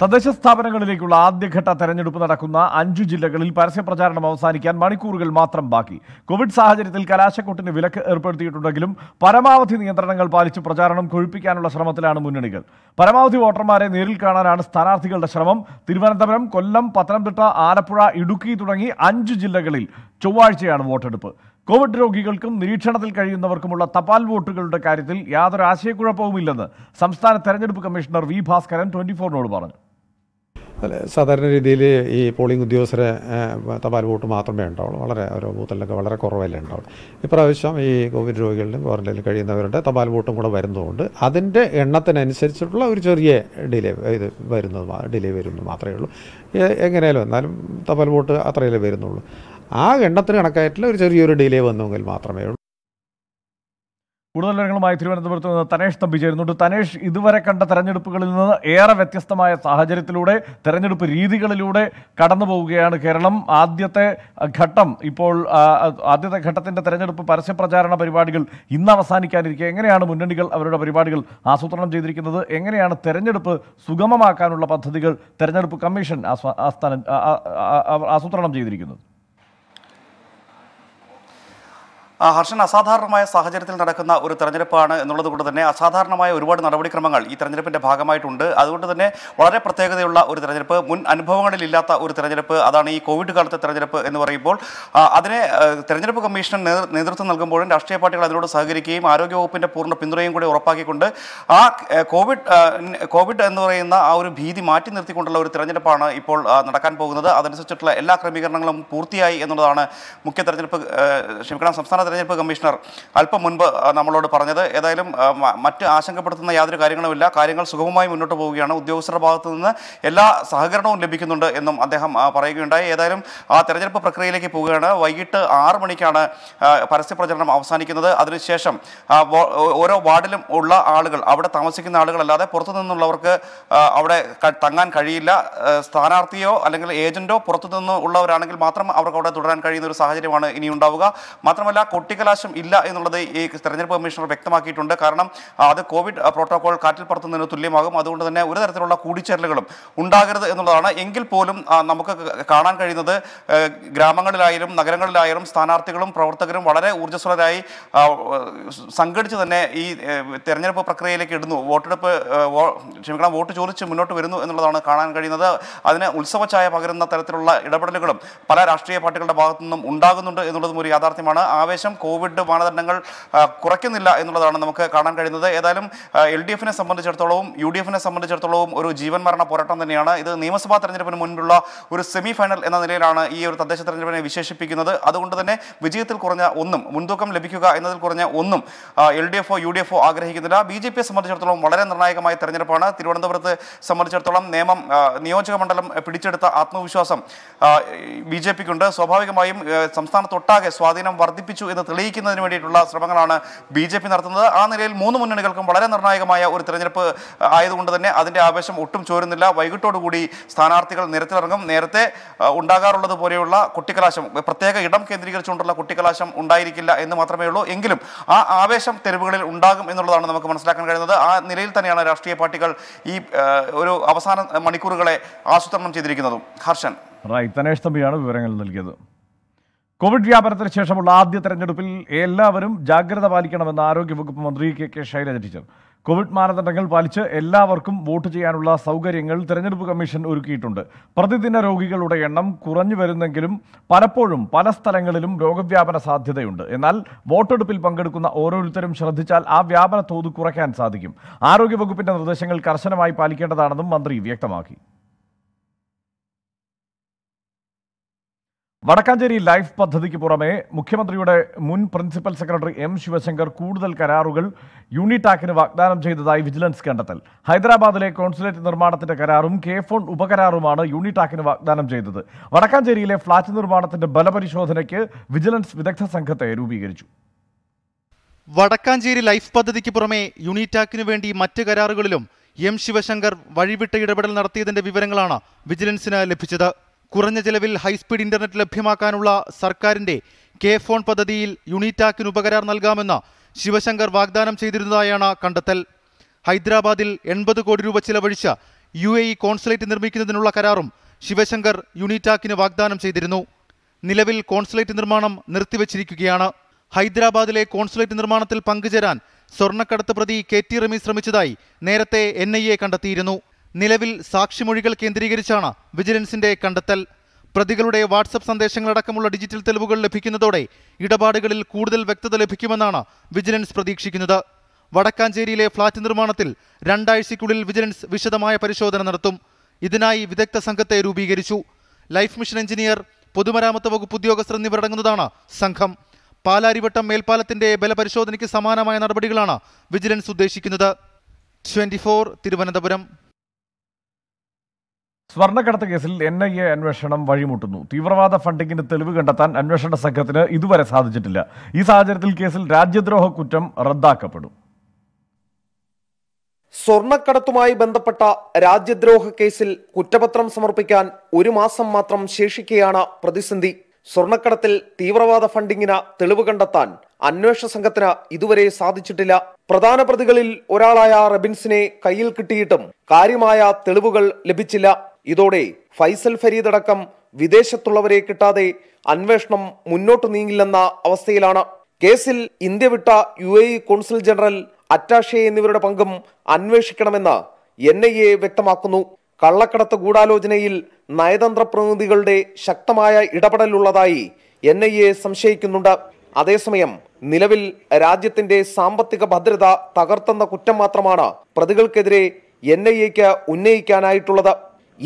തദ്ദേശ സ്ഥാപനങ്ങളിലേക്കുള്ള ആദ്യഘട്ട തെരഞ്ഞെടുപ്പ് നടക്കുന്ന അഞ്ചു ജില്ലകളിൽ പരസ്യപ്രചാരണം അവസാനിക്കാൻ മണിക്കൂറുകൾ മാത്രം ബാക്കി കോവിഡ് സാഹചര്യത്തിൽ കലാശക്കൊട്ടിന് വിലക്ക് ഏർപ്പെടുത്തിയിട്ടുണ്ടെങ്കിലും പരമാവധി നിയന്ത്രണങ്ങൾ പാലിച്ച് പ്രചാരണം കൊഴിപ്പിക്കാനുള്ള ശ്രമത്തിലാണ് മുന്നണികൾ പരമാവധി വോട്ടർമാരെ നേരിൽ കാണാനാണ് സ്ഥാനാർത്ഥികളുടെ ശ്രമം തിരുവനന്തപുരം കൊല്ലം പത്തനംതിട്ട ആലപ്പുഴ ഇടുക്കി തുടങ്ങി അഞ്ചു ജില്ലകളിൽ ചൊവ്വാഴ്ചയാണ് വോട്ടെടുപ്പ് കോവിഡ് രോഗികൾക്കും നിരീക്ഷണത്തിൽ കഴിയുന്നവർക്കുമുള്ള തപാൽ വോട്ടുകളുടെ കാര്യത്തിൽ യാതൊരു ആശയക്കുഴപ്പവുമില്ലെന്ന് സംസ്ഥാന തെരഞ്ഞെടുപ്പ് കമ്മീഷണർ വി ഭാസ്കരൻ ട്വന്റി ഫോറിനോട് പറഞ്ഞു സാധാരണ രീതിയിൽ ഈ പോളിംഗ് ഉദ്യോഗസ്ഥരെ തപാൽ വോട്ട് മാത്രമേ ഉണ്ടാവുള്ളൂ വളരെ ഓരോ ബൂത്തിലൊക്കെ വളരെ കുറവല്ലേ ഉണ്ടാവുള്ളൂ ഇപ്രാവശ്യം ഈ കോവിഡ് രോഗികളിലും ക്വാറന്റൈനിൽ കഴിയുന്നവരുടെ തപാൽ വോട്ടും കൂടെ വരുന്നതുകൊണ്ട് അതിൻ്റെ എണ്ണത്തിനനുസരിച്ചിട്ടുള്ള ഒരു ചെറിയ ഡിലേ ഇത് വരുന്നത് ഡിലേ വരുന്നത് മാത്രമേ ഉള്ളൂ എങ്ങനെയാലും എന്നാലും തപാൽ വോട്ട് അത്രയല്ലേ വരുന്നുള്ളൂ ആ എണ്ണത്തിന് കണക്കായിട്ടുള്ള ഒരു ചെറിയൊരു ഡിലേ വന്നുവെങ്കിൽ മാത്രമേ ഉള്ളൂ കൂടുതൽ വിവരങ്ങളുമായി തിരുവനന്തപുരത്ത് നിന്ന് തനേഷ് തമ്പി ചേരുന്നുണ്ട് തനേഷ് ഇതുവരെ കണ്ട തെരഞ്ഞെടുപ്പുകളിൽ നിന്ന് ഏറെ വ്യത്യസ്തമായ സാഹചര്യത്തിലൂടെ തെരഞ്ഞെടുപ്പ് രീതികളിലൂടെ കടന്നു പോവുകയാണ് കേരളം ആദ്യത്തെ ഘട്ടം ഇപ്പോൾ ആദ്യത്തെ ഘട്ടത്തിൻ്റെ തെരഞ്ഞെടുപ്പ് പരസ്യപ്രചാരണ പരിപാടികൾ ഇന്ന് അവസാനിക്കാനിരിക്കുക എങ്ങനെയാണ് മുന്നണികൾ അവരുടെ പരിപാടികൾ ആസൂത്രണം ചെയ്തിരിക്കുന്നത് എങ്ങനെയാണ് തെരഞ്ഞെടുപ്പ് സുഗമമാക്കാനുള്ള പദ്ധതികൾ തെരഞ്ഞെടുപ്പ് കമ്മീഷൻ ആസ്ഥാനം ആസൂത്രണം ചെയ്തിരിക്കുന്നത് ഹർഷൻ അസാധാരണമായ സാഹചര്യത്തിൽ നടക്കുന്ന ഒരു തെരഞ്ഞെടുപ്പാണ് എന്നുള്ളത് കൊണ്ട് തന്നെ അസാധാരണമായ ഒരുപാട് നടപടിക്രമങ്ങൾ ഈ തെരഞ്ഞെടുപ്പിന്റെ ഭാഗമായിട്ടുണ്ട് അതുകൊണ്ട് തന്നെ വളരെ പ്രത്യേകതയുള്ള ഒരു തെരഞ്ഞെടുപ്പ് മുൻ അനുഭവങ്ങളിലില്ലാത്ത ഒരു തെരഞ്ഞെടുപ്പ് അതാണ് ഈ കോവിഡ് കാലത്തെ തെരഞ്ഞെടുപ്പ് എന്ന് പറയുമ്പോൾ അതിനെ തെരഞ്ഞെടുപ്പ് കമ്മീഷൻ നേതൃത്വം നൽകുമ്പോഴും രാഷ്ട്രീയ പാർട്ടികൾ അതിനോട് സഹകരിക്കുകയും ആരോഗ്യവകുപ്പിന്റെ പൂർണ്ണ പിന്തുണയും കൂടി ഉറപ്പാക്കിക്കൊണ്ട് ആ കോവിഡ് കോവിഡ് എന്ന് പറയുന്ന ആ ഒരു ഭീതി മാറ്റി നിർത്തിക്കൊണ്ടുള്ള ഒരു തെരഞ്ഞെടുപ്പാണ് ഇപ്പോൾ നടക്കാൻ പോകുന്നത് അതനുസരിച്ചിട്ടുള്ള എല്ലാ ക്രമീകരണങ്ങളും പൂർത്തിയായി എന്നുള്ളതാണ് മുഖ്യ തെരഞ്ഞെടുപ്പ് ക്ഷമിക്കണം സംസ്ഥാന തെരഞ്ഞെടുപ്പ് കമ്മീഷണർ അല്പം മുൻപ് നമ്മളോട് പറഞ്ഞത് ഏതായാലും മറ്റ് ആശങ്കപ്പെടുത്തുന്ന യാതൊരു കാര്യങ്ങളുമില്ല കാര്യങ്ങൾ സുഗമമായി മുന്നോട്ട് പോവുകയാണ് ഉദ്യോഗസ്ഥരുടെ ഭാഗത്തു നിന്ന് എല്ലാ സഹകരണവും ലഭിക്കുന്നുണ്ട് എന്നും അദ്ദേഹം പറയുകയുണ്ടായി ഏതായാലും ആ തെരഞ്ഞെടുപ്പ് പ്രക്രിയയിലേക്ക് പോവുകയാണ് വൈകിട്ട് ആറ് മണിക്കാണ് പരസ്യ പ്രചരണം അവസാനിക്കുന്നത് അതിനുശേഷം ഓരോ വാർഡിലും ഉള്ള ആളുകൾ അവിടെ താമസിക്കുന്ന ആളുകളല്ലാതെ പുറത്തു നിന്നുള്ളവർക്ക് അവിടെ തങ്ങാൻ കഴിയില്ല സ്ഥാനാർത്ഥിയോ അല്ലെങ്കിൽ ഏജന്റോ പുറത്തു നിന്ന് ഉള്ളവരാണെങ്കിൽ മാത്രം അവർക്ക് അവിടെ തുടരാൻ കഴിയുന്ന ഒരു സാഹചര്യമാണ് ഇനി ഉണ്ടാവുക മാത്രമല്ല കൊട്ടിക്കലാശം ഇല്ല എന്നുള്ളത് ഈ തെരഞ്ഞെടുപ്പ് കമ്മീഷണർ വ്യക്തമാക്കിയിട്ടുണ്ട് കാരണം അത് കോവിഡ് പ്രോട്ടോകോൾ കാറ്റിൽ പറത്തുന്നതിന് തുല്യമാകും അതുകൊണ്ട് തന്നെ ഒരു തരത്തിലുള്ള കൂടിച്ചേരലുകളും ഉണ്ടാകരുത് എന്നുള്ളതാണ് എങ്കിൽ പോലും നമുക്ക് കാണാൻ കഴിയുന്നത് ഗ്രാമങ്ങളിലായാലും നഗരങ്ങളിലായാലും സ്ഥാനാർത്ഥികളും പ്രവർത്തകരും വളരെ ഊർജ്ജസ്വലരായി സംഘടിച്ച് തന്നെ ഈ തെരഞ്ഞെടുപ്പ് പ്രക്രിയയിലേക്ക് ഇടുന്നു വോട്ടെടുപ്പ് ക്ഷമിക്കണം വോട്ട് ചോദിച്ച് മുന്നോട്ട് വരുന്നു എന്നുള്ളതാണ് കാണാൻ കഴിയുന്നത് അതിന് ഉത്സവഛായ പകരുന്ന തരത്തിലുള്ള ഇടപെടലുകളും പല രാഷ്ട്രീയ പാർട്ടികളുടെ ഭാഗത്തു നിന്നും ഉണ്ടാകുന്നുണ്ട് എന്നുള്ളതും ഒരു യാഥാർത്ഥ്യമാണ് ആവേശ പ്രാവശ്യം കോവിഡ് മാനദണ്ഡങ്ങൾ കുറയ്ക്കുന്നില്ല എന്നുള്ളതാണ് നമുക്ക് കാണാൻ കഴിയുന്നത് ഏതായാലും എൽ ഡി എഫിനെ സംബന്ധിച്ചിടത്തോളവും യു ഡി എഫിനെ സംബന്ധിച്ചിടത്തോളവും ഒരു ജീവൻ മരണ പോരാട്ടം തന്നെയാണ് ഇത് നിയമസഭാ തെരഞ്ഞെടുപ്പിന് മുൻപുള്ള ഒരു സെമി ഫൈനൽ എന്ന നിലയിലാണ് ഈ ഒരു തദ്ദേശ തെരഞ്ഞെടുപ്പിനെ വിശേഷിപ്പിക്കുന്നത് അതുകൊണ്ട് തന്നെ വിജയത്തിൽ കുറഞ്ഞ ഒന്നും മുൻതൂക്കം ലഭിക്കുക എന്നതിൽ കുറഞ്ഞ ഒന്നും എൽ ഡി എഫോ യു ഡി എഫോ ആഗ്രഹിക്കുന്നില്ല ബി ജെ പിയെ സംബന്ധിച്ചിടത്തോളം വളരെ നിർണായകമായ തെരഞ്ഞെടുപ്പാണ് തിരുവനന്തപുരത്ത് സംബന്ധിച്ചിടത്തോളം നിയമം നിയോജക മണ്ഡലം പിടിച്ചെടുത്ത ആത്മവിശ്വാസം ബി ജെ പിക്കുണ്ട് സ്വാഭാവികമായും സംസ്ഥാനത്തൊട്ടാകെ സ്വാധീനം വർദ്ധിപ്പിച്ചു എന്ന് തെളിയിക്കുന്നതിന് വേണ്ടിയിട്ടുള്ള ശ്രമങ്ങളാണ് ബി ജെ പി നടത്തുന്നത് ആ നിലയിൽ മൂന്ന് മുന്നണികൾക്കും വളരെ നിർണായകമായ ഒരു തെരഞ്ഞെടുപ്പ് ആയതുകൊണ്ട് തന്നെ അതിൻ്റെ ആവേശം ഒട്ടും ചോരുന്നില്ല വൈകിട്ടോടുകൂടി സ്ഥാനാർത്ഥികൾ നിരത്തിലിറങ്ങും നേരത്തെ ഉണ്ടാകാറുള്ളത് പോലെയുള്ള കുട്ടിക്കലാശം പ്രത്യേക ഇടം കേന്ദ്രീകരിച്ചുകൊണ്ടുള്ള കുട്ടിക്കലാശം ഉണ്ടായിരിക്കില്ല എന്ന് മാത്രമേ ഉള്ളൂ എങ്കിലും ആ ആവേശം തെരുവുകളിൽ ഉണ്ടാകും എന്നുള്ളതാണ് നമുക്ക് മനസ്സിലാക്കാൻ കഴിയുന്നത് ആ നിലയിൽ തന്നെയാണ് രാഷ്ട്രീയ പാർട്ടികൾ ഈ ഒരു അവസാന മണിക്കൂറുകളെ ആസൂത്രണം ചെയ്തിരിക്കുന്നതും ഹർഷൻ റൈറ്റ് തനേഷ് തമ്പിയാണ് വിവരങ്ങൾ നൽകിയത് കോവിഡ് വ്യാപനത്തിന് ശേഷമുള്ള ആദ്യ തെരഞ്ഞെടുപ്പിൽ എല്ലാവരും ജാഗ്രത പാലിക്കണമെന്ന് ആരോഗ്യവകുപ്പ് മന്ത്രി K K Shailaja teacher Covid മാനദണ്ഡങ്ങൾ പാലിച്ച് എല്ലാവർക്കും വോട്ട് ചെയ്യാനുള്ള സൗകര്യങ്ങൾ തെരഞ്ഞെടുപ്പ് കമ്മീഷൻ ഒരുക്കിയിട്ടുണ്ട് പ്രതിദിന രോഗികളുടെ എണ്ണം കുറഞ്ഞു വരുന്നെങ്കിലും പലപ്പോഴും പല സ്ഥലങ്ങളിലും രോഗവ്യാപന സാധ്യതയുണ്ട് എന്നാൽ വോട്ടെടുപ്പിൽ പങ്കെടുക്കുന്ന ഓരോരുത്തരും ശ്രദ്ധിച്ചാൽ ആ വ്യാപന തോത് കുറയ്ക്കാൻ സാധിക്കും ആരോഗ്യവകുപ്പിന്റെ നിർദ്ദേശങ്ങൾ കർശനമായി പാലിക്കേണ്ടതാണെന്നും മന്ത്രി വ്യക്തമാക്കി വടക്കാഞ്ചേരി ലൈഫ് പദ്ധതിക്ക് പുറമെ മുഖ്യമന്ത്രിയുടെ മുൻ പ്രിൻസിപ്പൽ സെക്രട്ടറി എം ശിവശങ്കർ കൂടുതൽ കരാറുകൾ യൂണിടാക്കിന് വാഗ്ദാനം ചെയ്തതായി വിജിലൻസ് കണ്ടെത്തൽ ഹൈദരാബാദിലെ കോൺസുലേറ്റ് നിർമ്മാണത്തിന്റെ കരാറും കെ ഫോൺ ഉപകരാറുമാണ് യൂണിടാക്കിന് വാഗ്ദാനം ചെയ്തത് വടക്കാഞ്ചേരിയിലെ ഫ്ളാറ്റ് നിർമ്മാണത്തിന്റെ ബലപരിശോധനയ്ക്ക് വിജിലൻസ് വിദഗ്ധ സംഘത്തെ രൂപീകരിച്ചു വടക്കാഞ്ചേരി ലൈഫ് പദ്ധതിക്ക് പുറമെ യൂണിടാക്കിന് വേണ്ടി മറ്റ് കരാറുകളിലും എം ശിവശങ്കർ വഴിവിട്ട ഇടപെടൽ നടത്തിയതിന്റെ വിവരങ്ങളാണ് വിജിലൻസിന് ലഭിച്ചത് കുറഞ്ഞ ചെലവിൽ ഹൈസ്പീഡ് ഇന്റർനെറ്റ് ലഭ്യമാക്കാനുള്ള സർക്കാരിന്റെ കെ ഫോൺ പദ്ധതിയിൽ യൂണിറ്റാക്കിന് ഉപകരാർ നൽകാമെന്ന ശിവശങ്കർ വാഗ്ദാനം ചെയ്തിരുന്നതായാണ് കണ്ടെത്തൽ ഹൈദരാബാദിൽ എൺപത് കോടി രൂപ ചിലവഴിച്ച യു എ ഇ കോൺസുലേറ്റ് നിർമ്മിക്കുന്നതിനുള്ള കരാറും ശിവശങ്കർ യൂണിറ്റാക്കിന് വാഗ്ദാനം ചെയ്തിരുന്നു നിലവിൽ കോൺസുലേറ്റ് നിർമ്മാണം നിർത്തിവച്ചിരിക്കുകയാണ് ഹൈദരാബാദിലെ കോൺസുലേറ്റ് നിർമ്മാണത്തിൽ പങ്കുചേരാൻ സ്വർണ്ണക്കടത്ത് പ്രതി കെ ടി റമി ശ്രമിച്ചതായി നേരത്തെ എൻ ഐ എ കണ്ടെത്തിയിരുന്നു നിലവിൽ സാക്ഷിമൊഴികൾ കേന്ദ്രീകരിച്ചാണ് വിജിലൻസിന്റെ കണ്ടെത്തൽ പ്രതികളുടെ വാട്സപ്പ് സന്ദേശങ്ങളടക്കമുള്ള ഡിജിറ്റൽ തെളിവുകൾ ലഭിക്കുന്നതോടെ ഇടപാടുകളിൽ കൂടുതൽ വ്യക്തത ലഭിക്കുമെന്നാണ് വിജിലൻസ് പ്രതീക്ഷിക്കുന്നത് വടക്കാഞ്ചേരിയിലെ ഫ്ളാറ്റ് നിർമ്മാണത്തിൽ രണ്ടാഴ്ചയ്ക്കുള്ളിൽ വിജിലൻസ് വിശദമായ പരിശോധന നടത്തും ഇതിനായി വിദഗ്ധ സംഘത്തെ രൂപീകരിച്ചു ലൈഫ് മിഷൻ എഞ്ചിനീയർ പൊതുമരാമത്ത് വകുപ്പ് ഉദ്യോഗസ്ഥർ എന്നിവരടങ്ങുന്നതാണ് സംഘം പാലാരിവട്ടം മേൽപ്പാലത്തിന്റെ ബലപരിശോധനയ്ക്ക് സമാനമായ നടപടികളാണ് വിജിലൻസ് ഉദ്ദേശിക്കുന്നത് ട്വന്റി തിരുവനന്തപുരം സ്വർണ്ണക്കടത്ത് കേസിൽ എൻ ഐ എ അന്വേഷണം വഴിമുട്ടുന്നു തീവ്രവാദ ഫണ്ടിങ്ങിന് തെളിവ് കണ്ടെത്താൻ അന്വേഷണ സംഘത്തിന് ഇതുവരെ സാധിച്ചിട്ടില്ല ഈ സാഹചര്യത്തിൽ കേസിൽ രാജ്യദ്രോഹ കുറ്റം റദ്ദാക്കപ്പെടും സ്വർണ്ണക്കടത്തുമായി ബന്ധപ്പെട്ട രാജ്യദ്രോഹ കേസിൽ കുറ്റപത്രം സമർപ്പിക്കാൻ ഒരു മാസം മാത്രം ശേഷിക്കുകയാണ് പ്രതിസന്ധി സ്വർണ്ണക്കടത്തിൽ തീവ്രവാദ ഫണ്ടിങ്ങിന് തെളിവ് കണ്ടെത്താൻ അന്വേഷണ സംഘത്തിന് ഇതുവരെ സാധിച്ചിട്ടില്ല പ്രധാന പ്രതികളിൽ ഒരാളായ റബിൻസിനെ കയ്യിൽ കിട്ടിയിട്ടും കാര്യമായ തെളിവുകൾ ലഭിച്ചില്ല ഇതോടെ ഫൈസൽ ഫരീദ് അടക്കം വിദേശത്തുള്ളവരെ കിട്ടാതെ അന്വേഷണം മുന്നോട്ട് നീങ്ങില്ലെന്ന അവസ്ഥയിലാണ് കേസിൽ ഇന്ത്യ വിട്ട U A consul general attache എന്നിവരുടെ പങ്കും അന്വേഷിക്കണമെന്ന് എൻ ഐ എ വ്യക്തമാക്കുന്നു കള്ളക്കടത്ത് ഗൂഢാലോചനയിൽ നയതന്ത്ര പ്രതിനിധികളുടെ ശക്തമായ ഇടപെടലുള്ളതായി എൻ ഐ എ സംശയിക്കുന്നുണ്ട് അതേസമയം നിലവിൽ രാജ്യത്തിന്റെ സാമ്പത്തിക ഭദ്രത തകർത്തുന്ന കുറ്റം മാത്രമാണ് പ്രതികൾക്കെതിരെ എൻ ഐ എക്ക് ഉന്നയിക്കാനായിട്ടുള്ളത്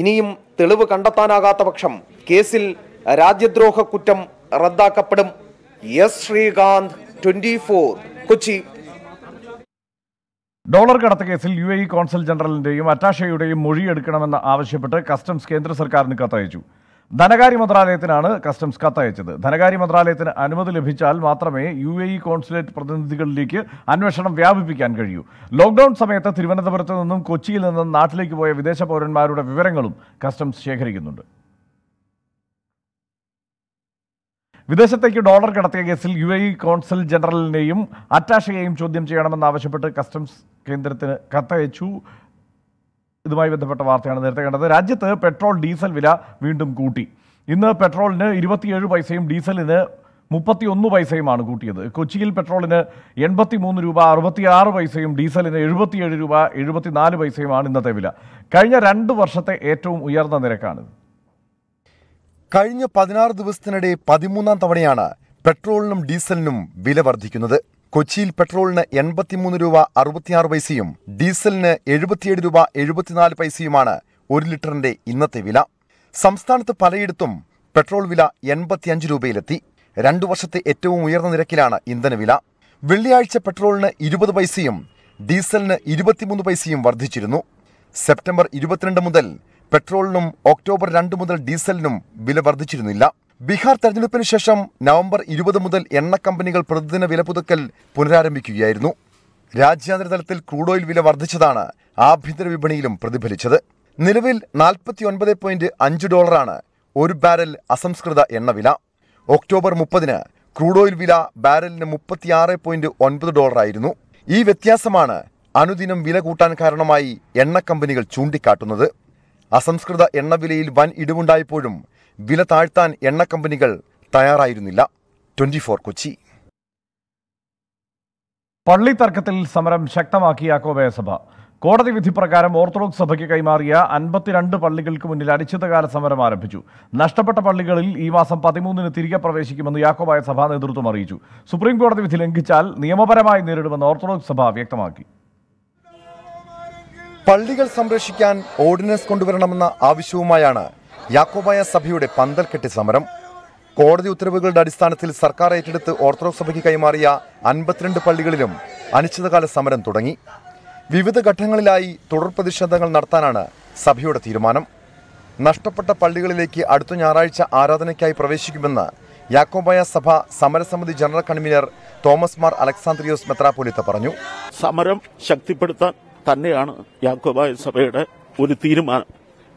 ഇനിയും തെളിവ് കണ്ടെത്താനാകാത്ത പക്ഷം കേസിൽ രാജ്യദ്രോഹ കുറ്റം റദ്ദാക്കപ്പെടും S Sreekanth twenty four Kochi dollar കടത്ത് കേസിൽ യു എ ഇ കോൺസൽ ജനറലിന്റെയും അറ്റാഷയുടെയും മൊഴിയെടുക്കണമെന്ന് ആവശ്യപ്പെട്ട് കസ്റ്റംസ് കേന്ദ്ര സർക്കാരിന് കത്തയച്ചു ധനകാര്യ മന്ത്രാലയത്തിനാണ് കസ്റ്റംസ് കത്തയച്ചത് ധനകാര്യ മന്ത്രാലയത്തിന് അനുമതി ലഭിച്ചാൽ മാത്രമേ യു എ ഇ കോൺസുലേറ്റ് പ്രതിനിധികളിലേക്ക് അന്വേഷണം വ്യാപിപ്പിക്കാൻ കഴിയൂ ലോക്ഡൌൺ സമയത്ത് തിരുവനന്തപുരത്ത് നിന്നും കൊച്ചിയിൽ നിന്നും നാട്ടിലേക്ക് പോയ വിദേശ പൗരന്മാരുടെ വിവരങ്ങളും കസ്റ്റംസ് ശേഖരിക്കുന്നുണ്ട് വിദേശത്തേക്ക് ഡോളർ കടത്തിയ കേസിൽ യു എ ഇ കോൺസൽ ജനറലിനെയും അറ്റാഷയെയും ചോദ്യം ചെയ്യണമെന്നാവശ്യപ്പെട്ട് കസ്റ്റംസ് കേന്ദ്രത്തിന് കത്തയച്ചു ഇതുമായി ബന്ധപ്പെട്ട വാർത്തയാണ് നേരത്തെ കണ്ടത് രാജ്യത്ത് പെട്രോൾ ഡീസൽ വില വീണ്ടും കൂട്ടി ഇന്ന് പെട്രോളിന് ഇരുപത്തിയേഴ് പൈസയും ഡീസലിന് മുപ്പത്തി ഒന്ന് പൈസയുമാണ് കൂട്ടിയത് കൊച്ചിയിൽ പെട്രോളിന് എൺപത്തി മൂന്ന് രൂപ അറുപത്തിയാറ് പൈസയും ഡീസലിന് എഴുപത്തിയേഴ് രൂപ എഴുപത്തിനാല് പൈസയുമാണ് ഇന്നത്തെ വില കഴിഞ്ഞ രണ്ട് വർഷത്തെ ഏറ്റവും ഉയർന്ന നിരക്കാണിത് കഴിഞ്ഞ പതിനാറ് ദിവസത്തിനിടെ പതിമൂന്നാം തവണയാണ് പെട്രോളിനും ഡീസലിനും വില വർദ്ധിക്കുന്നത് കൊച്ചിയിൽ പെട്രോളിന് എൺപത്തിമൂന്ന് രൂപ അറുപത്തിയാറ് പൈസയും ഡീസലിന് എഴുപത്തിയേഴ് രൂപ എഴുപത്തിനാല് പൈസയുമാണ് ഒരു ലിറ്ററിന്റെ ഇന്നത്തെ വില സംസ്ഥാനത്ത് പലയിടത്തും പെട്രോൾ വില എൺപത്തിയഞ്ച് രൂപയിലെത്തി രണ്ടു വർഷത്തെ ഏറ്റവും ഉയർന്ന നിരക്കിലാണ് ഇന്ധനവില വെള്ളിയാഴ്ച പെട്രോളിന് ഇരുപത് പൈസയും ഡീസലിന് ഇരുപത്തിമൂന്ന് പൈസയും വർദ്ധിച്ചിരുന്നു സെപ്റ്റംബർ ഇരുപത്തിരണ്ട് മുതൽ പെട്രോളിനും ഒക്ടോബർ രണ്ട് മുതൽ ഡീസലിനും വില വർദ്ധിച്ചിരുന്നില്ല ബീഹാർ തെരഞ്ഞെടുപ്പിന് ശേഷം നവംബർ ഇരുപത് മുതൽ എണ്ണ കമ്പനികൾ പ്രതിദിന പുതുക്കൽ പുനരാരംഭിക്കുകയായിരുന്നു രാജ്യാന്തര തലത്തിൽ ക്രൂഡ് ഓയിൽ വില വർദ്ധിച്ചതാണ് ആഭ്യന്തര വിപണിയിലും പ്രതിഫലിച്ചത് നിലവിൽ നാൽപ്പത്തി പോയിന്റ് അഞ്ച് ഡോളറാണ് ഒരു ബാരൽ അസംസ്കൃത എണ്ണവില ഒക്ടോബർ മുപ്പതിന് ക്രൂഡ് ഓയിൽ വില ബാരലിന് മുപ്പത്തിയാറ് പോയിന്റ് ഒൻപത് ഡോളറായിരുന്നു ഈ വ്യത്യാസമാണ് അനുദിനം വില കൂട്ടാൻ കാരണമായി എണ്ണ കമ്പനികൾ ചൂണ്ടിക്കാട്ടുന്നത് അസംസ്കൃത എണ്ണവിലയിൽ വൻ ഇടിവുണ്ടായപ്പോഴും വില താഴ്ത്താൻ എണ്ണ കമ്പനികൾ തയ്യാറായിരുന്നില്ല ട്വന്റി ഫോർ കൊച്ചി പള്ളി തർക്കത്തിൽ സമരം ശക്തമാക്കിയ യാക്കോബയ സഭ കോടതി വിധി പ്രകാരം ഓർത്തഡോക്സ് സഭയ്ക്ക് കൈമാറിയ അൻപത്തിരണ്ട് പള്ളികൾക്ക് മുന്നിൽ അനിശ്ചിതകാല സമരം ആരംഭിച്ചു നഷ്ടപ്പെട്ട പള്ളികളിൽ ഈ മാസം പതിമൂന്നിന് തിരികെ പ്രവേശിക്കുമെന്ന് യാക്കോബായ സഭാ നേതൃത്വം അറിയിച്ചു സുപ്രീം കോടതി വിധി ലംഘിച്ചാൽ നിയമപരമായി നേരിടുമെന്ന് ഓർത്തഡോക്സ് സഭ വ്യക്തമാക്കി പള്ളികൾ സംരക്ഷിക്കാൻ ഓർഡിനൻസ് കൊണ്ടുവരണമെന്ന ആവശ്യവുമായാണ് യാക്കോബായ സഭയുടെ പന്തൽ കെട്ടി സമരം കോടതി ഉത്തരവുകളുടെ അടിസ്ഥാനത്തിൽ സർക്കാർ ഏറ്റെടുത്ത് ഓർത്തഡോക്സ് സഭയ്ക്ക് കൈമാറിയ അൻപത്തിരണ്ട് പള്ളികളിലും അനിശ്ചിതകാല സമരം തുടങ്ങി വിവിധ ഘട്ടങ്ങളിലായി തുടർ പ്രതിഷേധങ്ങൾ നടത്താനാണ് സഭയുടെ തീരുമാനം നഷ്ടപ്പെട്ട പള്ളികളിലേക്ക് അടുത്ത ഞായറാഴ്ച ആരാധനയ്ക്കായി പ്രവേശിക്കുമെന്ന് യാക്കോബായ സഭ സമരസമിതി ജനറൽ കൺവീനർ തോമസ് മാർ അലക്സാന്ദ്രിയോസ് മെത്രാപോലിത്ത പറഞ്ഞു സമരം ശക്തിപ്പെടുത്താൻ തന്നെയാണ് യാക്കോബായ സഭയുടെ ഒരു തീരുമാനം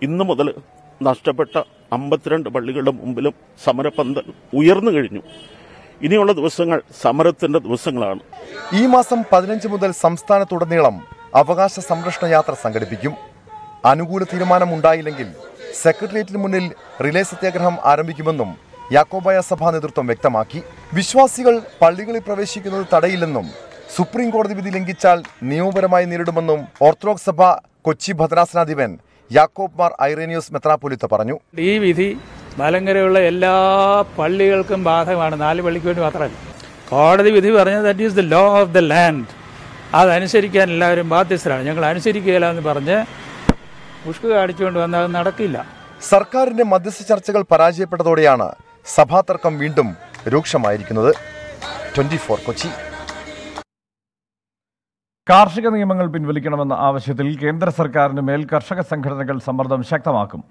ഇന്നു മുതൽ നഷ്ടപ്പെട്ട അമ്പത്തിരണ്ട് പള്ളികളുടെ മുമ്പിലും സമരപ്പന്തൽ ഉയർന്നു കഴിഞ്ഞു ഇനിയുള്ള ദിവസങ്ങൾ സമരത്തിന്റെ ദിവസങ്ങളാണ് ഈ മാസം പതിനഞ്ച് മുതൽ സംസ്ഥാനത്തുടനീളം അവകാശ സംരക്ഷണ യാത്ര സംഘടിപ്പിക്കും അനുകൂല തീരുമാനമുണ്ടായില്ലെങ്കിൽ സെക്രട്ടേറിയറ്റിന് മുന്നിൽ റിലേ സത്യാഗ്രഹം ആരംഭിക്കുമെന്നും യാക്കോബായ സഭ നേതൃത്വം വ്യക്തമാക്കി വിശ്വാസികൾ പള്ളികളിൽ പ്രവേശിക്കുന്നത് തടയില്ലെന്നും സുപ്രീം കോടതി വിധി ലംഘിച്ചാൽ നിയമപരമായി നേരിടുമെന്നും ഓർത്തഡോക്സ് സഭ കൊച്ചി ഭദ്രാസനാധിപൻ യാക്കോബ് മാർ ഐറേനിയോസ് മെത്രാപ്പൊലിത്ത പറഞ്ഞു ഈ വിധി മലങ്കരയുള്ള എല്ലാ പള്ളികൾക്കും ബാധകമാണ് നാല് പള്ളിക്ക് വേണ്ടി മാത്രമല്ല കോടതി വിധി പറഞ്ഞത് that is the law of the land അതനുസരിക്കാൻ എല്ലാവരും ബാധ്യസ്ഥരാണ് ഞങ്ങൾ അനുസരിക്കുകയില്ല എന്ന് പറഞ്ഞ് പുഷ്കു കാണിച്ചുകൊണ്ട് വന്നാൽ നടക്കില്ല സർക്കാരിന്റെ മധ്യസ്ഥ ചർച്ചകൾ പരാജയപ്പെട്ടതോടെയാണ് സഭാതർക്കം വീണ്ടും രൂക്ഷമായിരിക്കുന്നത് ട്വന്റി കൊച്ചി കാർഷിക നിയമങ്ങൾ പിൻവലിക്കണമെന്ന ആവശ്യത്തിൽ കേന്ദ്ര സർക്കാരിന് മേൽ കർഷക സംഘടനകൾ സമ്മർദ്ദം ശക്തമാക്കും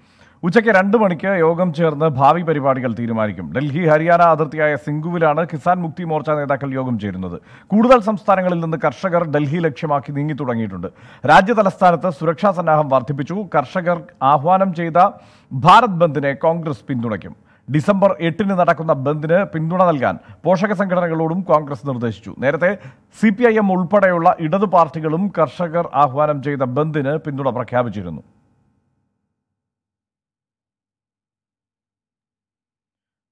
ഉച്ചയ്ക്ക് രണ്ട് മണിക്ക് യോഗം ചേർന്ന് ഭാവി പരിപാടികൾ തീരുമാനിക്കും ഡൽഹി ഹരിയാന അതിർത്തിയായ സിംഗുവിലാണ് കിസാൻ മുക്തി മോർച്ച നേതാക്കൾ യോഗം ചേരുന്നത് കൂടുതൽ സംസ്ഥാനങ്ങളിൽ നിന്ന് കർഷകർ ഡൽഹി ലക്ഷ്യമാക്കി നീങ്ങി തുടങ്ങിയിട്ടുണ്ട് രാജ്യ തലസ്ഥാനത്ത് സുരക്ഷാ സന്നാഹം വർദ്ധിപ്പിച്ചു കർഷകർ ആഹ്വാനം ചെയ്ത ഭാരത് ബന്ദിനെ കോൺഗ്രസ് പിന്തുണയ്ക്കും ഡിസംബർ എട്ടിന് നടക്കുന്ന ബന്ദിന് പിന്തുണ നൽകാൻ പോഷക സംഘടനകളോടും കോൺഗ്രസ് നിർദ്ദേശിച്ചു നേരത്തെ സി പി ഐ എം ഉൾപ്പെടെയുള്ള ഇടതു പാർട്ടികളും കർഷകർ ആഹ്വാനം ചെയ്ത ബന്ദിന് പിന്തുണ പ്രഖ്യാപിച്ചിരുന്നു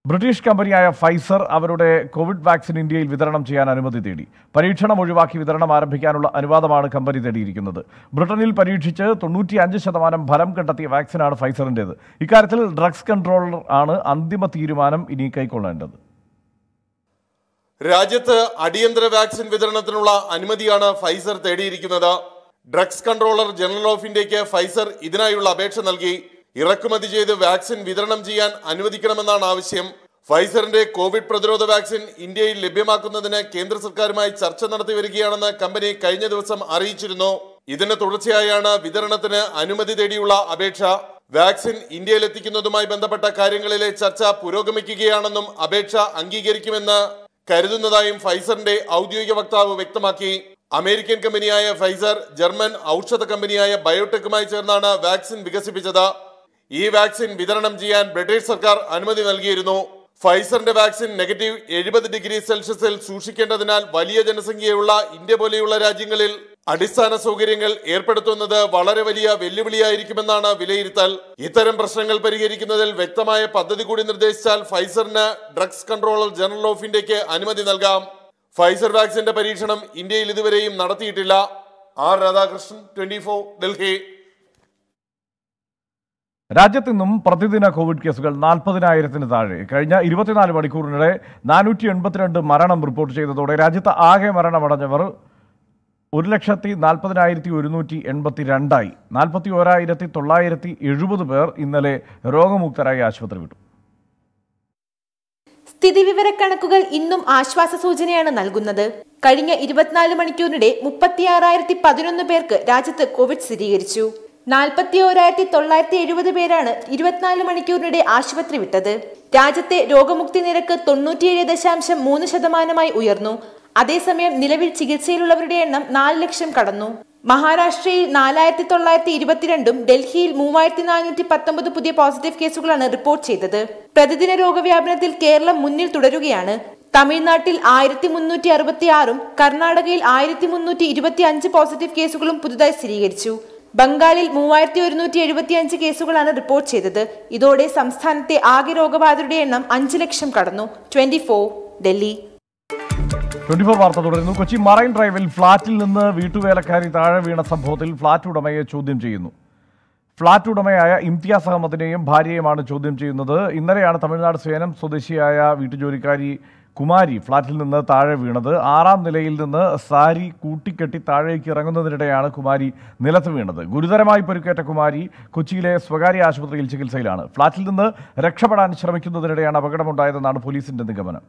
ബ്രിട്ടീഷ് കമ്പനിയായ ഫൈസർ അവരുടെ കോവിഡ് വാക്സിൻ ഇന്ത്യയിൽ വിതരണം ചെയ്യാൻ അനുമതി തേടി പരീക്ഷണം ഒഴിവാക്കി വിതരണം ആരംഭിക്കാനുള്ള അനുവാദമാണ് കമ്പനി തേടിയിരിക്കുന്നത് ബ്രിട്ടനിൽ പരീക്ഷിച്ച് തൊണ്ണൂറ്റി അഞ്ച് ശതമാനം ഫലം കണ്ടെത്തിയ വാക്സിനാണ് ഫൈസറിൻ്റേത് ഇക്കാര്യത്തിൽ ഡ്രഗ്സ് കൺട്രോളർ ആണ് അന്തിമ തീരുമാനം ഇനി കൈക്കൊള്ളേണ്ടത് രാജ്യത്ത് അടിയന്തര വാക്സിൻ വിതരണത്തിനുള്ള അനുമതിയാണ് ഫൈസർ തേടിയിരിക്കുന്നത് ഡ്രഗ്സ് കൺട്രോളർ ജനറൽ ഓഫ് ഇന്ത്യക്ക് ഫൈസർ ഇതിനായുള്ള അപേക്ഷ നൽകി ഇറക്കുമതി ചെയ്ത് വാക്സിൻ വിതരണം ചെയ്യാൻ അനുവദിക്കണമെന്നാണ് ആവശ്യം ഫൈസറിന്റെ കോവിഡ് പ്രതിരോധ വാക്സിൻ ഇന്ത്യയിൽ ലഭ്യമാക്കുന്നതിന് കേന്ദ്ര സർക്കാരുമായി ചർച്ച നടത്തി വരികയാണെന്ന് കമ്പനി കഴിഞ്ഞ ദിവസം അറിയിച്ചിരുന്നു ഇതിന് തുടർച്ചയായാണ് വിതരണത്തിന് അനുമതി തേടിയുള്ള അപേക്ഷ വാക്സിൻ ഇന്ത്യയിലെത്തിക്കുന്നതുമായി ബന്ധപ്പെട്ട കാര്യങ്ങളിലെ ചർച്ച പുരോഗമിക്കുകയാണെന്നും അപേക്ഷ അംഗീകരിക്കുമെന്ന് കരുതുന്നതായും ഫൈസറിന്റെ ഔദ്യോഗിക വക്താവ് വ്യക്തമാക്കി അമേരിക്കൻ കമ്പനിയായ ഫൈസർ ജർമ്മൻ ഔഷധ കമ്പനിയായ ബയോടെക്കുമായി ചേർന്നാണ് വാക്സിൻ വികസിപ്പിച്ചത് ഈ വാക്സിൻ വിതരണം ചെയ്യാൻ ബ്രിട്ടീഷ് സർക്കാർ അനുമതി നൽകിയിരുന്നു ഫൈസറിന്റെ വാക്സിൻ നെഗറ്റീവ് എഴുപത് ഡിഗ്രി സെൽഷ്യസിൽ സൂക്ഷിക്കേണ്ടതിനാൽ വലിയ ജനസംഖ്യയുള്ള ഇന്ത്യ പോലെയുള്ള രാജ്യങ്ങളിൽ അടിസ്ഥാന സൗകര്യങ്ങൾ ഏർപ്പെടുത്തുന്നത് വളരെ വലിയ വെല്ലുവിളിയായിരിക്കുമെന്നാണ് വിലയിരുത്തൽ ഇത്തരം പ്രശ്നങ്ങൾ പരിഹരിക്കുന്നതിൽ വ്യക്തമായ പദ്ധതി കൂടി നിർദ്ദേശിച്ചാൽ ഫൈസറിന് ഡ്രഗ്സ് കൺട്രോളർ ജനറൽ ഓഫ് ഇന്ത്യക്ക് അനുമതി നൽകാം ഫൈസർ വാക്സിന്റെ പരീക്ഷണം ഇന്ത്യയിൽ ഇതുവരെയും നടത്തിയിട്ടില്ല ആർ രാധാകൃഷ്ണൻ ട്വന്റി ഡൽഹി രാജ്യത്ത് നിന്നും പ്രതിദിന കോവിഡ് കേസുകൾ നാൽപ്പതിനായിരത്തിന് താഴെ കഴിഞ്ഞ ഇരുപത്തിനാല് മണിക്കൂറിനിടെ നാനൂറ്റി എൺപത്തിരണ്ട് മരണം റിപ്പോർട്ട് ചെയ്തതോടെ രാജ്യത്ത് ആകെ മരണമടഞ്ഞവർ ഒരു ലക്ഷത്തി നാൽപ്പതിനായിരത്തി ഒരുന്നൂറ്റി എൺപത്തി രണ്ടായി നാൽപ്പത്തി ഓരായിരത്തി തൊള്ളായിരത്തി എഴുപത് പേർ ഇന്നലെ രോഗമുക്തരായി ആശുപത്രി വിട്ടു സ്ഥിതിവിവരക്കണക്കുകൾ ഇന്നും ആശ്വാസ സൂചനയാണ് നൽകുന്നത് കഴിഞ്ഞ ഇരുപത്തിനാല് മണിക്കൂറിനിടെ മുപ്പത്തി ആറായിരത്തി പതിനൊന്ന് പേർക്ക് രാജ്യത്ത് കോവിഡ് സ്ഥിരീകരിച്ചു നാൽപ്പത്തി ഓരായിരത്തി തൊള്ളായിരത്തി എഴുപത് പേരാണ് ഇരുപത്തിനാല് മണിക്കൂറിനിടെ ആശുപത്രി വിട്ടത് രാജ്യത്തെ രോഗമുക്തി നിരക്ക് തൊണ്ണൂറ്റിയേഴ് ദശാംശം മൂന്ന് ശതമാനമായി ഉയർന്നു അതേസമയം നിലവിൽ ചികിത്സയിലുള്ളവരുടെ എണ്ണം നാല് ലക്ഷം കടന്നു മഹാരാഷ്ട്രയിൽ നാലായിരത്തി തൊള്ളായിരത്തി ഇരുപത്തിരണ്ടും ഡൽഹിയിൽ മൂവായിരത്തി നാനൂറ്റി പത്തൊമ്പത് പുതിയ പോസിറ്റീവ് കേസുകളാണ് റിപ്പോർട്ട് ചെയ്തത് പ്രതിദിന രോഗവ്യാപനത്തിൽ കേരളം മുന്നിൽ തുടരുകയാണ് തമിഴ്നാട്ടിൽ ആയിരത്തി മുന്നൂറ്റി അറുപത്തി ആറും കർണാടകയിൽ ആയിരത്തി മുന്നൂറ്റി ഇരുപത്തി അഞ്ച് പോസിറ്റീവ് കേസുകളും പുതുതായി സ്ഥിരീകരിച്ചു ബംഗാളിൽ മൂവായിരത്തി ഒരുന്നൂറ്റി എഴുപത്തിയഞ്ച് കേസുകളാണ് റിപ്പോർട്ട് ചെയ്തത് ഇതോടെ സംസ്ഥാനത്തെ ആകെ രോഗബാധിതരുടെ എണ്ണം അഞ്ച് ലക്ഷം കടന്നു twenty four Delhi twenty four വാർത്ത തുടരുന്നു കൊച്ചി മറൈൻ ഡ്രൈവിൽ ഫ്ളാറ്റിൽ നിന്ന് വീട്ടുവേലക്കാരി താഴെ വീണ സംഭവത്തിൽ ഫ്ളാറ്റ് ഉടമയെ ചോദ്യം ചെയ്യുന്നു ഫ്ളാറ്റ് ഉടമയായ ഇംതിയാസ് അഹമ്മദിനെയും ഭാര്യയുമാണ് ചോദ്യം ചെയ്യുന്നത് ഇന്നലെയാണ് തമിഴ്നാട് സേനം സ്വദേശിയായ വീട്ടുജോലിക്കാരി കുമാരി ഫ്ളാറ്റിൽ നിന്ന് താഴെ വീണത് ആറാം നിലയിൽ നിന്ന് സാരി കൂട്ടിക്കെട്ടി താഴേക്ക് ഇറങ്ങുന്നതിനിടെയാണ് കുമാരി നിലത്ത് വീണത് ഗുരുതരമായി പരിക്കേറ്റ കുമാരി കൊച്ചിയിലെ സ്വകാര്യ ആശുപത്രിയിൽ ചികിത്സയിലാണ് ഫ്ളാറ്റിൽ നിന്ന് രക്ഷപ്പെടാൻ ശ്രമിക്കുന്നതിനിടെയാണ് അപകടമുണ്ടായതെന്നാണ് പോലീസിന്റെ നിഗമനം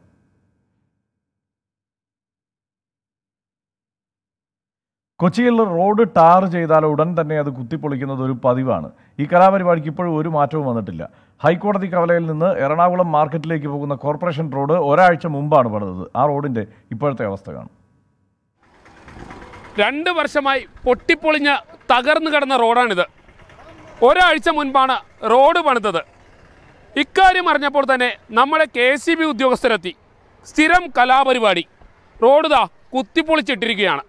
കൊച്ചിയിൽ റോഡ് ടാർ ചെയ്താൽ ഉടൻ തന്നെ അത് കുത്തിപ്പൊളിക്കുന്നത് ഒരു പതിവാണ് ഈ കലാപരിപാടിക്ക് ഇപ്പോഴും ഒരു മാറ്റവും വന്നിട്ടില്ല ഹൈക്കോടതി കവലയിൽ നിന്ന് എറണാകുളം മാർക്കറ്റിലേക്ക് പോകുന്ന കോർപ്പറേഷൻ റോഡ് ഒരാഴ്ച മുമ്പാണ് പണിതത് ആ റോഡിൻ്റെ ഇപ്പോഴത്തെ അവസ്ഥ കാണും രണ്ട് വർഷമായി പൊട്ടിപ്പൊളിഞ്ഞ് തകർന്നു കിടന്ന റോഡാണിത് ഒരാഴ്ച മുൻപാണ് റോഡ് പണിതത് ഇക്കാര്യം അറിഞ്ഞപ്പോൾ തന്നെ നമ്മുടെ കെ സി ബി ഉദ്യോഗസ്ഥരെത്തി സ്ഥിരം കലാപരിപാടി റോഡ് ദാ കുത്തിപ്പൊളിച്ചിട്ടിരിക്കുകയാണ്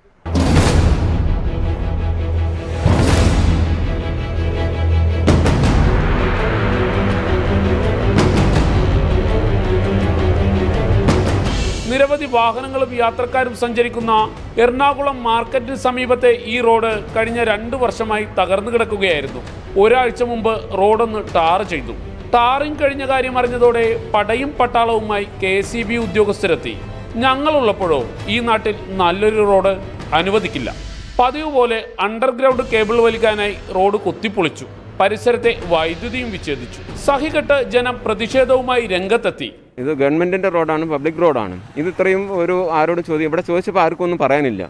നിരവധി വാഹനങ്ങളും യാത്രക്കാരും സഞ്ചരിക്കുന്ന എറണാകുളം മാർക്കറ്റിന് സമീപത്തെ ഈ റോഡ് കഴിഞ്ഞ രണ്ട് വർഷമായി തകർന്നു കിടക്കുകയായിരുന്നു ഒരാഴ്ച മുമ്പ് റോഡൊന്ന് ടാർ ചെയ്തു ടാറിങ് കഴിഞ്ഞ കാര്യം അറിഞ്ഞതോടെ പടയും പട്ടാളവുമായി കെ സി ബി ഉദ്യോഗസ്ഥരെത്തി ഞങ്ങളുള്ളപ്പോഴോ ഈ നാട്ടിൽ നല്ലൊരു റോഡ് അനുവദിക്കില്ല പതിവ് പോലെ അണ്ടർഗ്രൗണ്ട് കേബിൾ വലിക്കാനായി റോഡ് കുത്തിപ്പൊളിച്ചു പരിസരത്തെ വൈദ്യുതിയും വിച്ഛേദിച്ചു സഹികെട്ട് ജനം പ്രതിഷേധവുമായി രംഗത്തെത്തി ഇത് ഗവൺമെന്റിന്റെ റോഡാണ് പബ്ലിക് റോഡാണ് ഇത് ഇത്രയും ഒരു ആരോട് ചോദ്യം ഇവിടെ ചോദിച്ചപ്പോൾ ആർക്കും ഒന്നും പറയാനില്ല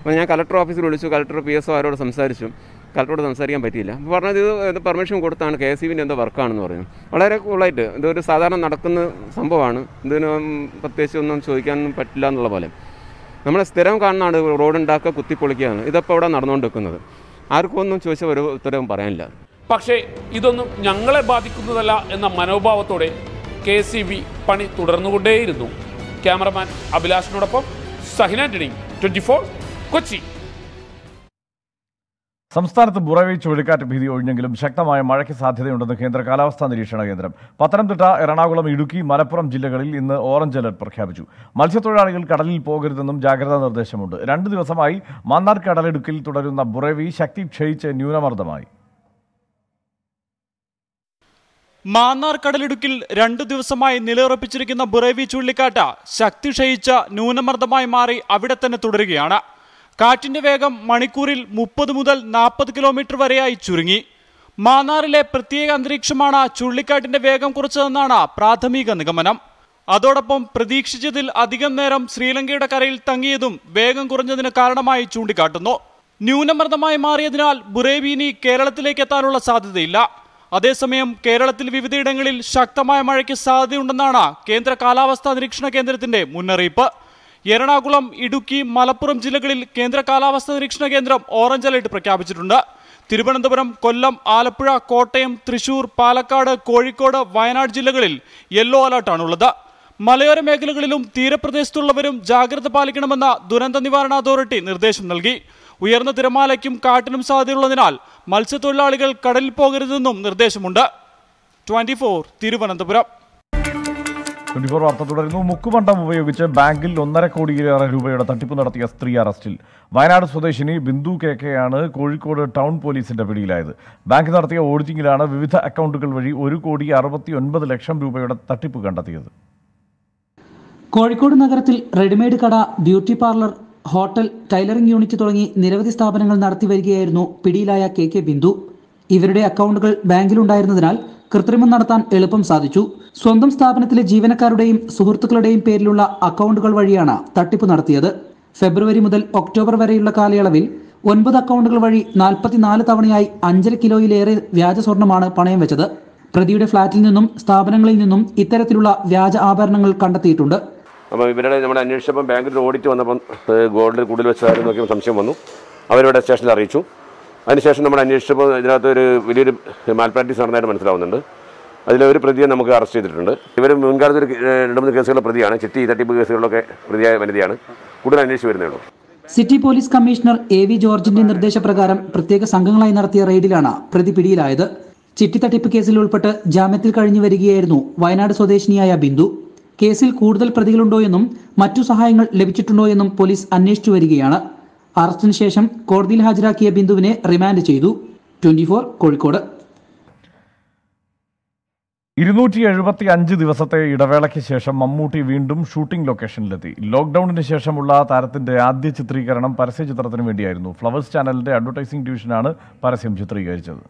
അപ്പോൾ ഞാൻ കളക്ടർ ഓഫീസിൽ വിളിച്ചു കളക്ടർ പി എസ് ആരോട് സംസാരിച്ചു കളക്ടറോട് സംസാരിക്കാൻ പറ്റിയില്ല അപ്പോൾ പറഞ്ഞത് ഇത് പെർമിഷൻ കൊടുത്താണ് കെ എസ് ഇ എന്തോ വർക്കാണെന്ന് പറഞ്ഞു വളരെ കൂളായിട്ട് ഇതൊരു സാധാരണ നടക്കുന്ന സംഭവമാണ് ഇതിന് പ്രത്യേകിച്ച് ഒന്നും ചോദിക്കാനൊന്നും പറ്റില്ല എന്നുള്ള പോലെ നമ്മളെ സ്ഥിരം കാണുന്നതാണ് ഉണ്ടാക്കുക കുത്തിപ്പൊളിക്കുകയാണ് ഇതപ്പോൾ അവിടെ നടന്നുകൊണ്ടിരിക്കുന്നത് ആർക്കും ഒന്നും ചോദിച്ചാൽ ഒരു ഉത്തരവും പറയാനില്ല പക്ഷേ ഇതൊന്നും ഞങ്ങളെ ബാധിക്കുന്നതല്ല എന്ന മനോഭാവത്തോടെ കെ സി ബി പണി തുടർന്നുകൊണ്ടേയിരുന്നു ക്യാമറമാൻ അഭിലാഷിനോടൊപ്പം ആന്റണി ട്വന്റി ഫോർ കൊച്ചി സംസ്ഥാനത്ത് ബുറവി ചുഴലിക്കാറ്റ് ഭീതി ഒഴിഞ്ഞെങ്കിലും ശക്തമായ മഴയ്ക്ക് സാധ്യതയുണ്ടെന്ന് കേന്ദ്ര കാലാവസ്ഥാ നിരീക്ഷണ കേന്ദ്രം പത്തനംതിട്ട എറണാകുളം ഇടുക്കി മലപ്പുറം ജില്ലകളിൽ ഇന്ന് ഓറഞ്ച് അലർട്ട് പ്രഖ്യാപിച്ചു മത്സ്യത്തൊഴിലാളികൾ കടലിൽ പോകരുതെന്നും ജാഗ്രതാ നിർദ്ദേശമുണ്ട് രണ്ട് ദിവസമായി മന്നാർ കടലിടുക്കിൽ തുടരുന്ന ബുറവി ശക്തി ക്ഷയിച്ച് ന്യൂനമർദ്ദമായി മാന്നാർ കടലിടുക്കിൽ രണ്ടു ദിവസമായി നിലയുറപ്പിച്ചിരിക്കുന്ന ബുറേവി ചുഴലിക്കാറ്റ് ശക്തി ക്ഷയിച്ച ന്യൂനമർദ്ദമായി മാറി അവിടെ തന്നെ തുടരുകയാണ് കാറ്റിന്റെ വേഗം മണിക്കൂറിൽ മുപ്പത് മുതൽ നാൽപ്പത് കിലോമീറ്റർ വരെയായി ചുരുങ്ങി മാന്നാറിലെ പ്രത്യേക അന്തരീക്ഷമാണ് ചുഴലിക്കാറ്റിന്റെ വേഗം കുറച്ചതെന്നാണ് പ്രാഥമിക നിഗമനം അതോടൊപ്പം പ്രതീക്ഷിച്ചതിൽ അധികം നേരം ശ്രീലങ്കയുടെ കരയിൽ തങ്ങിയതും വേഗം കുറഞ്ഞതിന് കാരണമായി ചൂണ്ടിക്കാട്ടുന്നു ന്യൂനമർദ്ദമായി മാറിയതിനാൽ ബുറേവി ഇനി കേരളത്തിലേക്ക് എത്താനുള്ള സാധ്യതയില്ല അതേസമയം കേരളത്തിൽ വിവിധയിടങ്ങളിൽ ശക്തമായ മഴയ്ക്ക് സാധ്യതയുണ്ടെന്നാണ് കേന്ദ്ര കാലാവസ്ഥാ നിരീക്ഷണ കേന്ദ്രത്തിന്റെ മുന്നറിയിപ്പ് എറണാകുളം ഇടുക്കി മലപ്പുറം ജില്ലകളിൽ കേന്ദ്ര കാലാവസ്ഥാ നിരീക്ഷണ കേന്ദ്രം ഓറഞ്ച് അലർട്ട് പ്രഖ്യാപിച്ചിട്ടുണ്ട് തിരുവനന്തപുരം കൊല്ലം ആലപ്പുഴ കോട്ടയം തൃശൂർ പാലക്കാട് കോഴിക്കോട് വയനാട് ജില്ലകളിൽ യെല്ലോ അലർട്ടാണുള്ളത് മലയോര മേഖലകളിലും തീരപ്രദേശത്തുള്ളവരും ജാഗ്രത പാലിക്കണമെന്ന ദുരന്ത നിവാരണ അതോറിറ്റി നിർദ്ദേശം നൽകി ഉയർന്ന തിരമാലയ്ക്കും കാട്ടിനും സാധ്യതയുള്ളതിനാൽ മത്സ്യത്തൊഴിലാളികൾ കടലിൽ പോകരുതെന്നും നിർദ്ദേശമുണ്ട് twenty four Thiruvananthapuram twenty four വാർത്ത തുടരുന്നു മുക്കുമണ്ഡം ഉപയോഗിച്ച് ബാങ്കിൽ ഒന്നര കോടിയിലേറെ രൂപയുടെ തട്ടിപ്പ് നടത്തിയ സ്ത്രീ അറസ്റ്റിൽ വയനാട് സ്വദേശിനി ബിന്ദു കെ കെയാണ് കോഴിക്കോട് ടൗൺ പോലീസിന്റെ പിടിയിലായത് ബാങ്ക് നടത്തിയ ഓഡിറ്റിംഗിലാണ് വിവിധ അക്കൗണ്ടുകൾ വഴി ഒരു കോടി അറുപത്തി ഒൻപത് ലക്ഷം രൂപയുടെ തട്ടിപ്പ് കണ്ടെത്തിയത് കോഴിക്കോട് നഗരത്തിൽ റെഡിമെയ്ഡ് കട beauty parlour hotel tailoring unit തുടങ്ങി നിരവധി സ്ഥാപനങ്ങൾ നടത്തിവരികയായിരുന്നു പിടിയിലായ കെ കെ ബിന്ദു ഇവരുടെ അക്കൗണ്ടുകൾ ബാങ്കിലുണ്ടായിരുന്നതിനാൽ കൃത്രിമം നടത്താൻ എളുപ്പം സാധിച്ചു സ്വന്തം സ്ഥാപനത്തിലെ ജീവനക്കാരുടെയും സുഹൃത്തുക്കളുടെയും പേരിലുള്ള അക്കൗണ്ടുകൾ വഴിയാണ് തട്ടിപ്പ് നടത്തിയത് ഫെബ്രുവരി മുതൽ ഒക്ടോബർ വരെയുള്ള കാലയളവിൽ ഒൻപത് അക്കൗണ്ടുകൾ വഴി നാൽപ്പത്തിനാല് തവണയായി അഞ്ചര കിലോയിലേറെ വ്യാജ സ്വർണമാണ് പണയം വെച്ചത് പ്രതിയുടെ ഫ്ളാറ്റിൽ നിന്നും സ്ഥാപനങ്ങളിൽ നിന്നും ഇത്തരത്തിലുള്ള വ്യാജ ആഭരണങ്ങൾ കണ്ടെത്തിയിട്ടുണ്ട് അപ്പോൾ ഇവരുടെ നമ്മൾ അന്വേഷിച്ചപ്പോൾ ബാങ്കിൽ ഓഡിറ്റ് വന്നപ്പം ഗോൾഡിൽ കൂടുതൽ വെച്ചതായിരുന്നു നോക്കിയപ്പോൾ സംശയം വന്നു അവരിവിടെ സ്റ്റേഷനിൽ അറിയിച്ചു അതിനുശേഷം നമ്മൾ അന്വേഷിച്ചപ്പോൾ ഇതിനകത്ത് ഒരു വലിയൊരു പ്രാക്ടീസ് നടന്നതായിട്ട് മനസ്സിലാവുന്നുണ്ട് അതിലൊരു പ്രതിയെ നമുക്ക് അറസ്റ്റ് ചെയ്തിട്ടുണ്ട് ഇവർ മുൻകാലത്ത് ഒരു രണ്ട് മൂന്ന് കേസുകളുടെ പ്രതിയാണ് ചിട്ടി തട്ടിപ്പ് കേസുകളിലൊക്കെ പ്രതിയായ വനിതയാണ് കൂടുതൽ അന്വേഷിച്ച് വരുന്നേ ഉള്ളൂ city police commissioner A V ജോർജിന്റെ നിർദ്ദേശപ്രകാരം പ്രത്യേക സംഘങ്ങളായി നടത്തിയ റെയ്ഡിലാണ് പ്രതി പിടിയിലായത് ചിട്ടി തട്ടിപ്പ് കേസിൽ ഉൾപ്പെട്ട് ജാമ്യത്തിൽ കഴിഞ്ഞു വരികയായിരുന്നു വയനാട് സ്വദേശിനിയായ ബിന്ദു കേസിൽ കൂടുതൽ പ്രതികളുണ്ടോയെന്നും എന്നും മറ്റു സഹായങ്ങൾ ലഭിച്ചിട്ടുണ്ടോ എന്നും പോലീസ് അന്വേഷിച്ചു വരികയാണ് അറസ്റ്റിന് ശേഷം കോടതിയിൽ ഹാജരാക്കിയ ബിന്ദുവിനെ റിമാൻഡ് ചെയ്തു ട്വന്റി കോഴിക്കോട് ഇരുന്നൂറ്റി എഴുപത്തി അഞ്ച് ദിവസത്തെ ഇടവേളയ്ക്ക് ശേഷം മമ്മൂട്ടി വീണ്ടും ഷൂട്ടിംഗ് ലൊക്കേഷനിലെത്തി ലോക്ക്ഡൌണിന് ശേഷമുള്ള താരത്തിന്റെ ആദ്യ ചിത്രീകരണം പരസ്യ ചിത്രത്തിന് വേണ്ടിയായിരുന്നു ഫ്ലവേഴ്സ് ചാനലിന്റെ അഡ്വർടൈസിംഗ് ഡിവിഷനാണ് പരസ്യം ചിത്രീകരിച്ചത്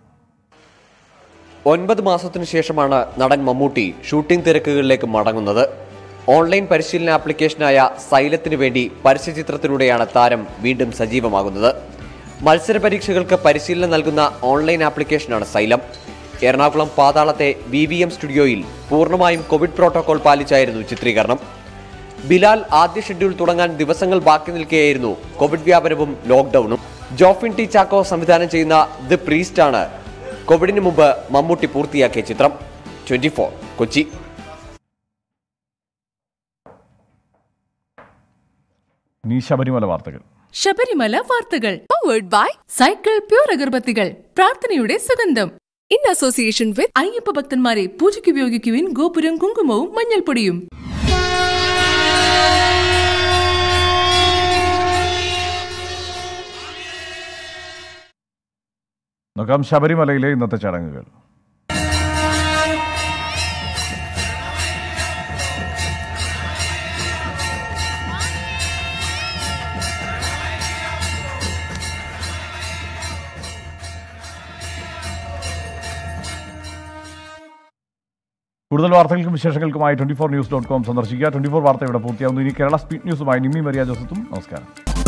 ഒൻപത് മാസത്തിനു ശേഷമാണ് നടൻ മമ്മൂട്ടി ഷൂട്ടിംഗ് തിരക്കുകളിലേക്ക് മടങ്ങുന്നത് ഓൺലൈൻ പരിശീലന ആപ്ലിക്കേഷനായ സൈലത്തിനു വേണ്ടി ചിത്രത്തിലൂടെയാണ് താരം വീണ്ടും സജീവമാകുന്നത് മത്സര പരീക്ഷകൾക്ക് പരിശീലനം നൽകുന്ന ഓൺലൈൻ ആപ്ലിക്കേഷനാണ് സൈലം എറണാകുളം പാതാളത്തെ വി വി എം സ്റ്റുഡിയോയിൽ പൂർണ്ണമായും കോവിഡ് പ്രോട്ടോകോൾ പാലിച്ചായിരുന്നു ചിത്രീകരണം ബിലാൽ ആദ്യ ഷെഡ്യൂൾ തുടങ്ങാൻ ദിവസങ്ങൾ ബാക്കി നിൽക്കുകയായിരുന്നു കോവിഡ് വ്യാപനവും ലോക്ക്ഡൌണും ജോഫിൻ ടി ചാക്കോ സംവിധാനം ചെയ്യുന്ന ദി പ്രീസ്റ്റാണ് കോവിഡിന് മുമ്പ് മമ്മൂട്ടി പൂർത്തിയാക്കിയ ചിത്രം ട്വന്റി കൊച്ചി ശബരിമല വാർത്തകൾ ശബരിമല വാർത്തകൾ പവേർഡ് ബൈ സൈക്കിൾ പ്യൂർ അഗർബത്തികൾ പ്രാർത്ഥനയുടെ സുഗന്ധം ഇൻ അസോസിയേഷൻ വിത്ത് അയ്യപ്പ ഭക്തന്മാരെ പൂജയ്ക്ക് ഉപയോഗിക്കുവിൻ ഗോപുരം കുങ്കുമവും മഞ്ഞൾപ്പൊടിയും നോക്കാം ശബരിമലയിലെ ഇന്നത്തെ ചടങ്ങുകൾ കൂടുതൽ വാർത്തകൾക്കും വിശേഷങ്ങൾക്കുമായി twenty four news dot com സന്ദർശിക്കുക ട്വൻറ്റി ഫോർ വാർത്ത ഇവിടെ പൂർത്തിയാവുന്നു ഇനി കേരള സ്പീഡ് ന്യൂസുമായി നിമ്മി മരിയ ജോസത്തും നമസ്കാരം